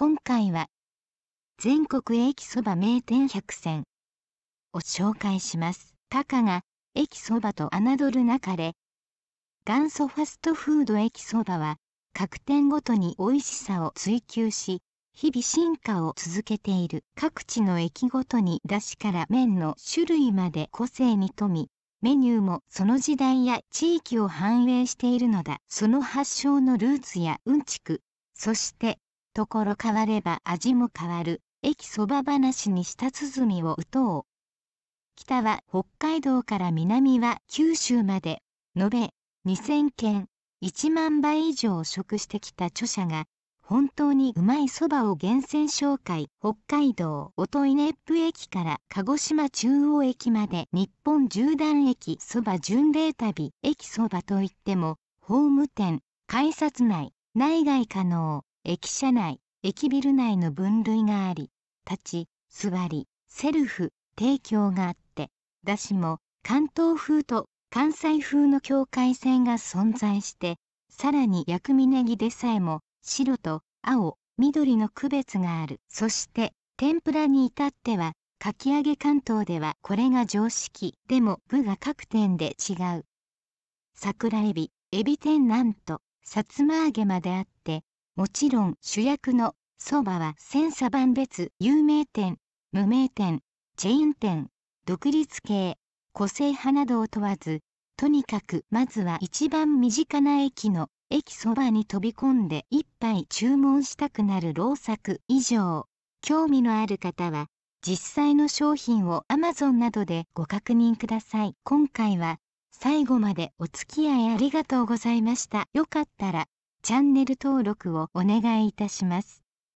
今回は全国駅そば名店100選を紹介します。たかが駅そばと侮るなかれ元祖ファストフード駅そばは各店ごとに美味しさを追求し日々進化を続けている各地の駅ごとに出汁から麺の種類まで個性に富みメニューもその時代や地域を反映しているのだその発祥のルーツやうんちくそしてところ変われば味も変わる、駅そば話に舌鼓を打とう。北は北海道から南は九州まで、延べ2000件、1万倍以上食してきた著者が、本当にうまいそばを厳選紹介。北海道音威ネップ駅から鹿児島中央駅まで日本縦断駅そば巡礼旅。駅そばといっても、ホーム店、改札内、内外可能。駅舎内駅ビル内の分類があり立ち座りセルフ提供があってだしも関東風と関西風の境界線が存在してさらに薬味ネギでさえも白と青緑の区別があるそして天ぷらに至ってはかき揚げ関東ではこれが常識でも具が各店で違う桜エビエビ天なんとさつま揚げまであってもちろん主役のそばは千差万別有名店無名店チェーン店独立系個性派などを問わずとにかくまずは一番身近な駅の駅そばに飛び込んで一杯注文したくなる老作以上興味のある方は実際の商品を Amazon などでご確認ください今回は最後までお付き合いありがとうございましたよかったらチャンネル登録をお願いいたします。